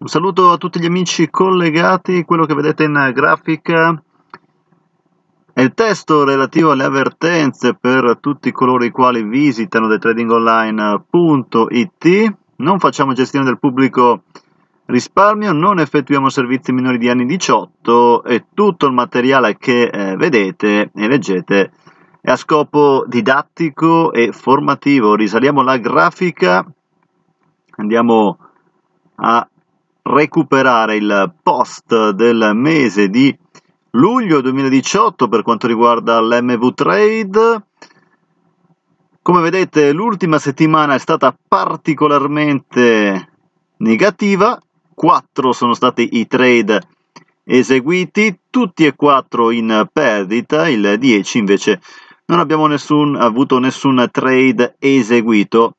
Un saluto a tutti gli amici collegati, quello che vedete in grafica è il testo relativo alle avvertenze per tutti coloro i quali visitano thetradingonline.it. Non facciamo gestione del pubblico risparmio, non effettuiamo servizi minori di anni 18 e tutto il materiale che eh, vedete e leggete è a scopo didattico e formativo. Risaliamo la grafica, andiamo a a recuperare il post del mese di luglio 2018 per quanto riguarda l'MV Trade. Come vedete l'ultima settimana è stata particolarmente negativa, 4 sono stati i trade eseguiti, tutti e quattro in perdita, il 10 invece non abbiamo nessun, avuto nessun trade eseguito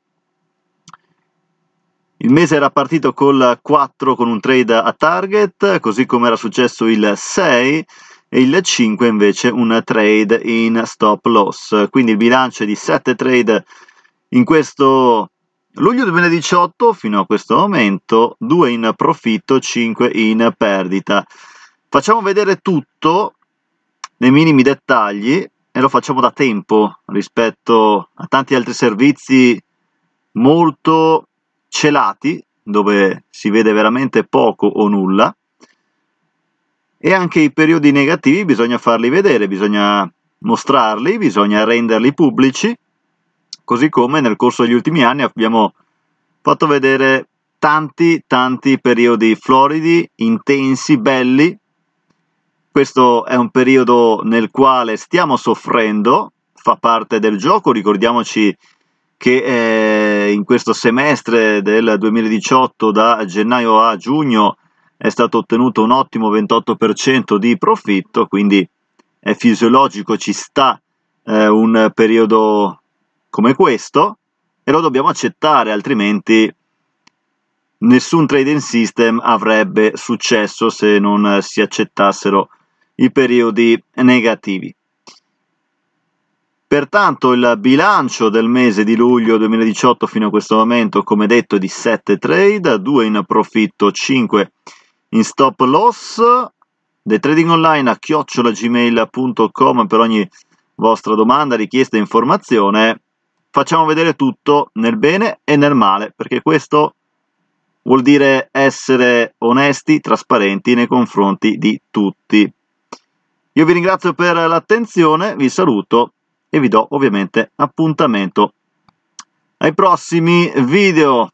il mese era partito col 4 con un trade a target, così come era successo il 6 e il 5 invece un trade in stop loss. Quindi il bilancio è di 7 trade in questo luglio 2018 fino a questo momento, 2 in profitto, 5 in perdita. Facciamo vedere tutto nei minimi dettagli e lo facciamo da tempo rispetto a tanti altri servizi molto celati, dove si vede veramente poco o nulla, e anche i periodi negativi bisogna farli vedere, bisogna mostrarli, bisogna renderli pubblici, così come nel corso degli ultimi anni abbiamo fatto vedere tanti, tanti periodi floridi, intensi, belli. Questo è un periodo nel quale stiamo soffrendo, fa parte del gioco, ricordiamoci che eh, in questo semestre del 2018 da gennaio a giugno è stato ottenuto un ottimo 28% di profitto, quindi è fisiologico, ci sta eh, un periodo come questo e lo dobbiamo accettare, altrimenti nessun trading system avrebbe successo se non si accettassero i periodi negativi. Pertanto il bilancio del mese di luglio 2018 fino a questo momento, come detto, è di 7 trade, 2 in profitto, 5 in stop loss. The Trading Online a chiocciolagmail.com per ogni vostra domanda, richiesta e informazione. Facciamo vedere tutto nel bene e nel male, perché questo vuol dire essere onesti, trasparenti nei confronti di tutti. Io vi ringrazio per l'attenzione, vi saluto e vi do ovviamente appuntamento ai prossimi video.